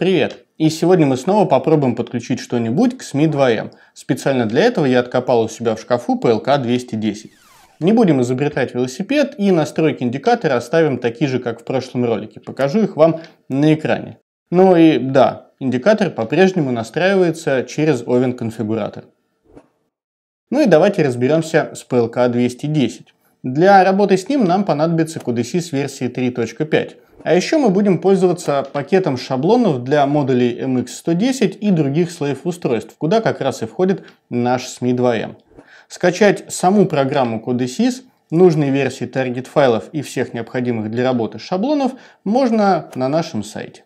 Привет! И сегодня мы снова попробуем подключить что-нибудь к сми 2M. Специально для этого я откопал у себя в шкафу PLK 210. Не будем изобретать велосипед и настройки индикатора оставим такие же, как в прошлом ролике. Покажу их вам на экране. Ну и да, индикатор по-прежнему настраивается через ОВЕН конфигуратор. Ну и давайте разберемся с PLK 210. Для работы с ним нам понадобится QDC с версии 3.5. А еще мы будем пользоваться пакетом шаблонов для модулей MX110 и других слоев устройств, куда как раз и входит наш SMI 2M. Скачать саму программу CodeSys, нужные версии таргет файлов и всех необходимых для работы шаблонов можно на нашем сайте.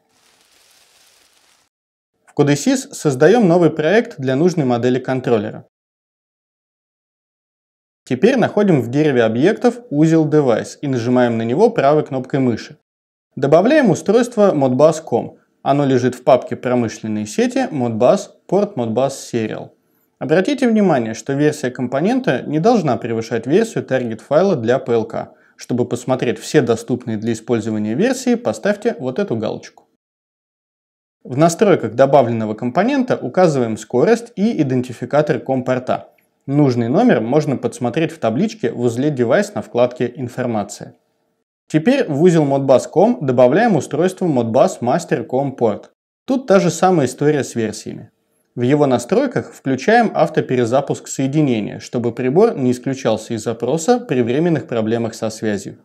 В CodeSys создаем новый проект для нужной модели контроллера. Теперь находим в дереве объектов узел Device и нажимаем на него правой кнопкой мыши. Добавляем устройство Modbus.com. Оно лежит в папке промышленной сети Modbus порт Modbus Serial. Обратите внимание, что версия компонента не должна превышать версию таргет файла для PLK. Чтобы посмотреть все доступные для использования версии, поставьте вот эту галочку. В настройках добавленного компонента указываем скорость и идентификатор компорта. Нужный номер можно подсмотреть в табличке в узле девайс на вкладке «Информация». Теперь в узел Modbus.com добавляем устройство Modbus MasterCOM COM Port. Тут та же самая история с версиями. В его настройках включаем автоперезапуск соединения, чтобы прибор не исключался из запроса при временных проблемах со связью.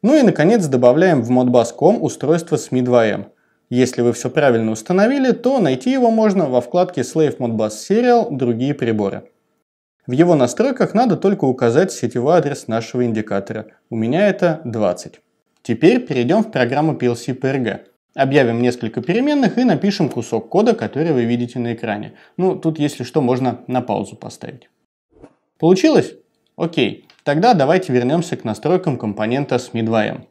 Ну и наконец добавляем в Modbus.com устройство SMI 2M. Если вы все правильно установили, то найти его можно во вкладке Slave Modbus Serial «Другие приборы». В его настройках надо только указать сетевой адрес нашего индикатора. У меня это 20. Теперь перейдем в программу PLC-PRG. Объявим несколько переменных и напишем кусок кода, который вы видите на экране. Ну, тут, если что, можно на паузу поставить. Получилось? Окей. Тогда давайте вернемся к настройкам компонента SMI2M.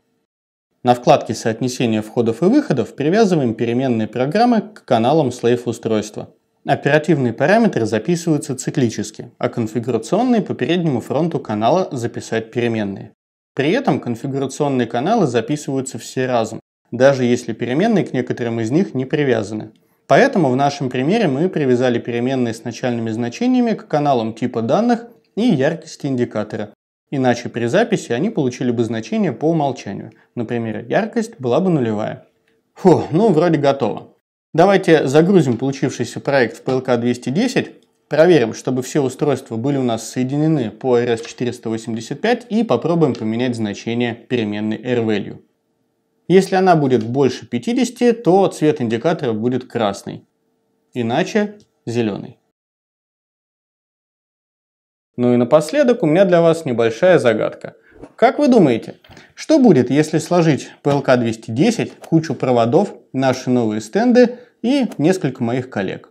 На вкладке «Соотнесение входов и выходов» привязываем переменные программы к каналам слейф устройства. Оперативные параметры записываются циклически, а конфигурационные по переднему фронту канала записать переменные. При этом конфигурационные каналы записываются все разом, даже если переменные к некоторым из них не привязаны. Поэтому в нашем примере мы привязали переменные с начальными значениями к каналам типа данных и яркости индикатора. Иначе при записи они получили бы значение по умолчанию. Например, яркость была бы нулевая. Фу, ну вроде готово. Давайте загрузим получившийся проект в PLK-210, проверим, чтобы все устройства были у нас соединены по RS-485 и попробуем поменять значение переменной R-value. Если она будет больше 50, то цвет индикатора будет красный, иначе зеленый. Ну и напоследок у меня для вас небольшая загадка. Как вы думаете, что будет, если сложить PLK-210, кучу проводов, наши новые стенды и несколько моих коллег?